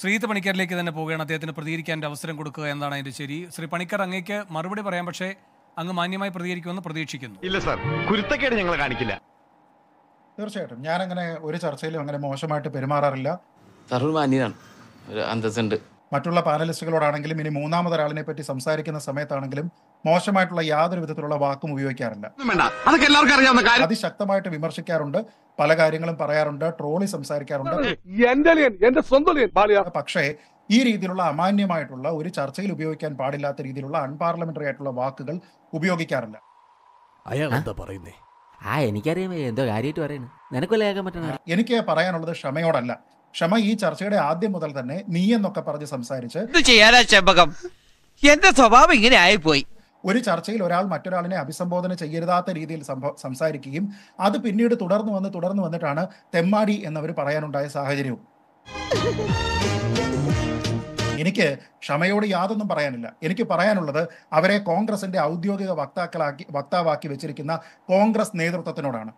ശ്രീത് പണിക്കറിലേക്ക് തന്നെ പോവുകയാണ് അദ്ദേഹത്തിന് പ്രതികരിക്കാൻ അവസരം കൊടുക്കുക എന്നാണ് അതിന്റെ ശരി ശ്രീ പണിക്കർ അങ്ങേക്ക് മറുപടി പറയാം പക്ഷേ അങ്ങ് മാന്യമായി പ്രതികരിക്കുമെന്ന് പ്രതീക്ഷിക്കുന്നു ഇല്ല സാർ കുരുത്തക്കേട് ഞങ്ങൾ കാണിക്കില്ല തീർച്ചയായിട്ടും ഞാൻ അങ്ങനെ ഒരു ചർച്ചയിലും അങ്ങനെ മോശമായിട്ട് പെരുമാറാറില്ല മാന്യനാണ് ഒരു മറ്റുള്ള പാനലിസ്റ്റുകളോടാണെങ്കിലും ഇനി മൂന്നാമതൊരാളിനെ പറ്റി സംസാരിക്കുന്ന സമയത്താണെങ്കിലും മോശമായിട്ടുള്ള യാതൊരു വിധത്തിലുള്ള വാക്കും ഉപയോഗിക്കാറില്ല എല്ലാവർക്കും അറിയാവുന്ന കാര്യം അതിശക്തമായിട്ട് വിമർശിക്കാറുണ്ട് പല കാര്യങ്ങളും പറയാറുണ്ട് ട്രോളി സംസാരിക്കാറുണ്ട് പക്ഷേ ഈ രീതിയിലുള്ള അമാന്യമായിട്ടുള്ള ഒരു ചർച്ചയിൽ ഉപയോഗിക്കാൻ പാടില്ലാത്ത രീതിയിലുള്ള അൺപാർലമെന്ററി ആയിട്ടുള്ള വാക്കുകൾ ഉപയോഗിക്കാറില്ല എന്താ ആ എനിക്കറിയാം എന്തോ പറയുന്നു എനിക്ക് പറയാനുള്ളത് ക്ഷമയോടല്ല ക്ഷമ ഈ ചർച്ചയുടെ ആദ്യം മുതൽ തന്നെ നീ എന്നൊക്കെ പറഞ്ഞ് സംസാരിച്ച് എന്റെ സ്വഭാവം ഇങ്ങനെ ആയിപ്പോയി ഒരു ചർച്ചയിൽ ഒരാൾ മറ്റൊരാളിനെ അഭിസംബോധന ചെയ്യരുതാത്ത രീതിയിൽ സംസാരിക്കുകയും അത് പിന്നീട് തുടർന്നു വന്ന് തുടർന്നു വന്നിട്ടാണ് തെമ്മാടി എന്നവർ പറയാനുണ്ടായ സാഹചര്യവും എനിക്ക് ക്ഷമയോട് യാതൊന്നും പറയാനില്ല എനിക്ക് പറയാനുള്ളത് അവരെ കോൺഗ്രസിന്റെ ഔദ്യോഗിക വക്താക്കളാക്കി വക്താവാക്കി വെച്ചിരിക്കുന്ന കോൺഗ്രസ് നേതൃത്വത്തിനോടാണ്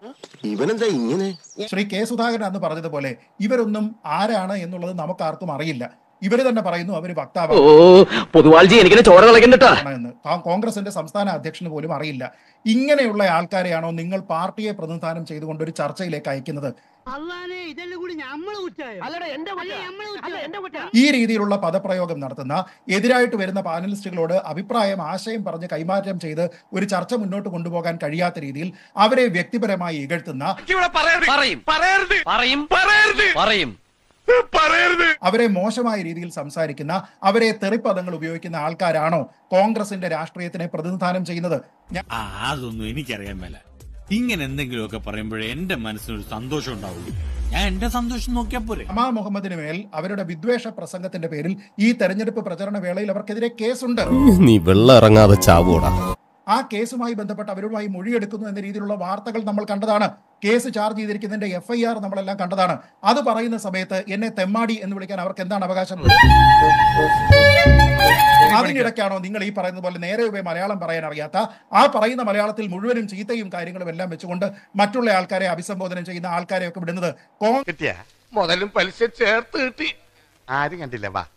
ശ്രീ കെ സുധാകരൻ അന്ന് പറഞ്ഞതുപോലെ ഇവരൊന്നും ആരാണ് എന്നുള്ളത് ആർക്കും അറിയില്ല ഇവര് തന്നെ പറയുന്നു അവര് വക്താവ് കോൺഗ്രസിന്റെ സംസ്ഥാന അധ്യക്ഷന് പോലും അറിയില്ല ഇങ്ങനെയുള്ള ആൾക്കാരെയാണോ നിങ്ങൾ പാർട്ടിയെ പ്രതിനിധാനം ചെയ്തുകൊണ്ട് ഒരു ചർച്ചയിലേക്ക് അയക്കുന്നത് ഈ രീതിയിലുള്ള പദപ്രയോഗം നടത്തുന്ന എതിരായിട്ട് വരുന്ന പാനലിസ്റ്റുകളോട് അഭിപ്രായം ആശയം പറഞ്ഞ് കൈമാറ്റം ചെയ്ത് ഒരു ചർച്ച മുന്നോട്ട് കൊണ്ടുപോകാൻ കഴിയാത്ത രീതിയിൽ അവരെ വ്യക്തിപരമായി ഇകഴ്ത്തുന്ന അവരെ മോശമായ രീതിയിൽ സംസാരിക്കുന്ന അവരെ തെറിപ്പദങ്ങൾ ഉപയോഗിക്കുന്ന ആൾക്കാരാണോ കോൺഗ്രസിന്റെ രാഷ്ട്രീയത്തിനെ പ്രതിനിധാനം ചെയ്യുന്നത് അതൊന്നും എനിക്കറിയാൻ മേല ഇങ്ങനെ എന്തെങ്കിലുമൊക്കെ പറയുമ്പോഴേ എന്റെ മനസ്സിനൊരു സന്തോഷം ഉണ്ടാവും ഞാൻ എന്റെ സന്തോഷം നോക്കിയാൽ പോരെ അമാ മുഹമ്മദിന് മേൽ അവരുടെ വിദ്വേഷ പ്രസംഗത്തിന്റെ പേരിൽ ഈ തെരഞ്ഞെടുപ്പ് പ്രചരണ വേളയിൽ അവർക്കെതിരെ കേസുണ്ട് നീ വെള്ളം ഇറങ്ങാതെ ചാവൂടാ ആ കേസുമായി ബന്ധപ്പെട്ട് അവരുമായി മൊഴിയെടുക്കുന്നു എന്ന രീതിയിലുള്ള വാർത്തകൾ നമ്മൾ കണ്ടതാണ് കേസ് ചാർജ് ചെയ്തിരിക്കുന്നതിന്റെ എഫ് ഐ ആർ നമ്മളെല്ലാം കണ്ടതാണ് അത് പറയുന്ന സമയത്ത് എന്നെ തെമ്മാടി എന്ന് വിളിക്കാൻ അവർക്ക് എന്താണ് അവകാശമുള്ളത് അതിനിടയ്ക്കാണോ നിങ്ങൾ ഈ പറയുന്ന പോലെ നേരെ ഉപയോഗ മലയാളം പറയാൻ അറിയാത്ത ആ പറയുന്ന മലയാളത്തിൽ മുഴുവനും ചീത്തയും കാര്യങ്ങളും എല്ലാം വെച്ചുകൊണ്ട് മറ്റുള്ള ആൾക്കാരെ അഭിസംബോധന ചെയ്യുന്ന ആൾക്കാരെയൊക്കെ വിടുന്നത് മുതലും പലിശ ചേർത്ത് കിട്ടി ആരും കണ്ടില്ല വാ